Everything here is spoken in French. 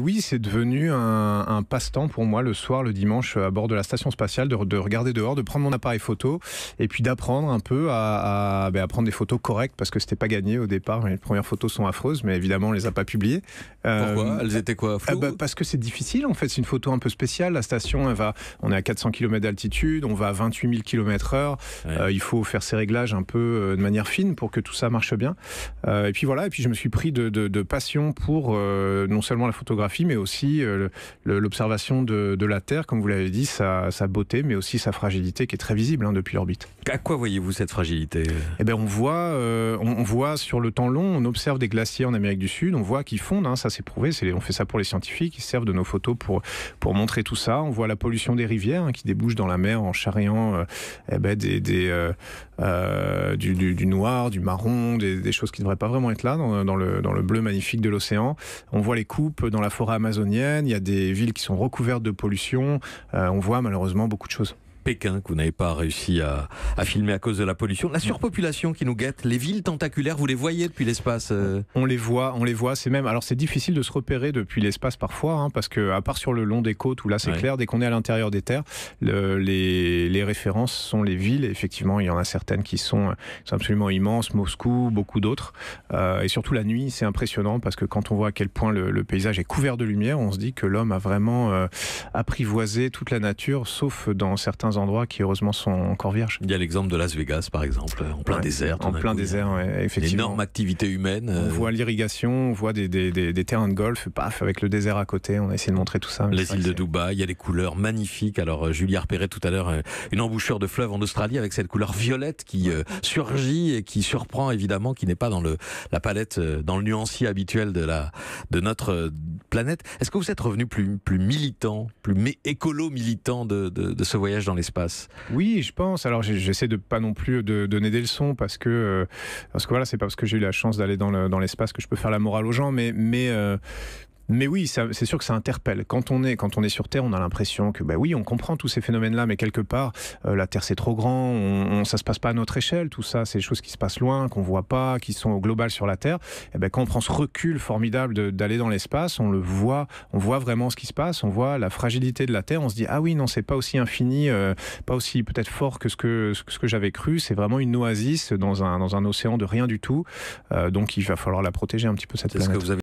oui, c'est devenu un, passe-temps pour moi le soir, le dimanche, à bord de la station spatiale, de, regarder dehors, de prendre mon appareil photo et puis d'apprendre un peu à, ben, prendre des photos correctes parce que c'était pas gagné au départ. Les premières photos sont affreuses, mais évidemment, on les a pas publiées. Euh, Pourquoi Elles étaient quoi ah bah, Parce que c'est difficile en fait. C'est une photo un peu spéciale. La station, va, on est à 400 km d'altitude, on va à 28 000 km/h. il faut faire ses réglages un peu euh, de manière fine pour que tout ça marche bien. Euh, et puis voilà. Et puis je me suis pris de, de passion pour non seulement la photographie, mais aussi euh, l'observation de, la Terre, comme vous l'avez dit, sa, beauté, mais aussi sa fragilité qui est très visible hein, depuis l'orbite. À quoi voyez-vous cette fragilité Eh bien, on voit, euh, on, voit sur le temps long, on observe des glaciers en Amérique du Sud, on voit qu'ils fondent, hein, ça c'est prouvé, on fait ça pour les scientifiques, ils servent de nos photos pour, pour montrer tout ça. On voit la pollution des rivières hein, qui débouche dans la mer en charriant euh, eh ben, des, du, noir, du marron, des, choses qui ne devraient pas vraiment être là dans, dans, le, dans le bleu magnifique de l'océan. On voit les coupes dans la forêt amazonienne, il y a des villes qui sont recouvertes de pollution. Euh, on voit malheureusement beaucoup de choses. Pékin que vous n'avez pas réussi à, filmer à cause de la pollution. La surpopulation qui nous guette, les villes tentaculaires, vous les voyez depuis l'espace euh On les voit, on les voit. C'est même, alors c'est difficile de se repérer depuis l'espace parfois, hein, parce que à part sur le long des côtes où là c'est clair, dès qu'on est à l'intérieur des terres, les, références sont les villes. effectivement, il y en a certaines qui sont, euh, absolument immenses, Moscou, beaucoup d'autres. Euh, et surtout la nuit, c'est impressionnant parce que quand on voit à quel point le, paysage est couvert de lumière, on se dit que l'homme a vraiment apprivoisé toute la nature, sauf dans certains endroits qui heureusement sont encore vierges. Il y a l'exemple de Las Vegas par exemple, en plein désert. En plein désert, effectivement. Énorme activité humaine. On euh, voit l'irrigation, on voit des, des, des, terrains de golf, paf, avec le désert à côté, on a essayé de montrer tout ça. Les îles de Dubaï, il y a des couleurs magnifiques. Alors euh, Julia repérait tout à l'heure euh, une embouchure de fleuve en Australie avec cette couleur violette qui surgit et qui surprend évidemment, qui n'est pas dans le, la palette, dans le nuancier habituel de, la, de notre planète. Est-ce que vous êtes revenu plus, plus militant, plus écolo-militant de, de ce voyage dans les oui, je pense. Alors j'essaie de pas non plus de donner des leçons parce que euh, parce que voilà, c'est pas parce que j'ai eu la chance d'aller dans l'espace que je peux faire la morale aux gens, mais mais euh, mais oui, c'est sûr que ça interpelle. Quand on est, quand on est sur Terre, on a l'impression que, bah oui, on comprend tous ces phénomènes-là, mais quelque part, euh, la Terre c'est trop grand, on, ça se passe pas à notre échelle, tout ça, c'est des choses qui se passent loin, qu'on voit pas, qui sont au global sur la Terre. Et eh ben, quand on prend ce recul formidable d'aller dans l'espace, on le voit, on voit vraiment ce qui se passe, on voit la fragilité de la Terre, on se dit ah oui non c'est pas aussi infini, euh, pas aussi peut-être fort que ce que ce que j'avais cru, c'est vraiment une oasis dans un dans un océan de rien du tout. Euh, donc il va falloir la protéger un petit peu cette planète.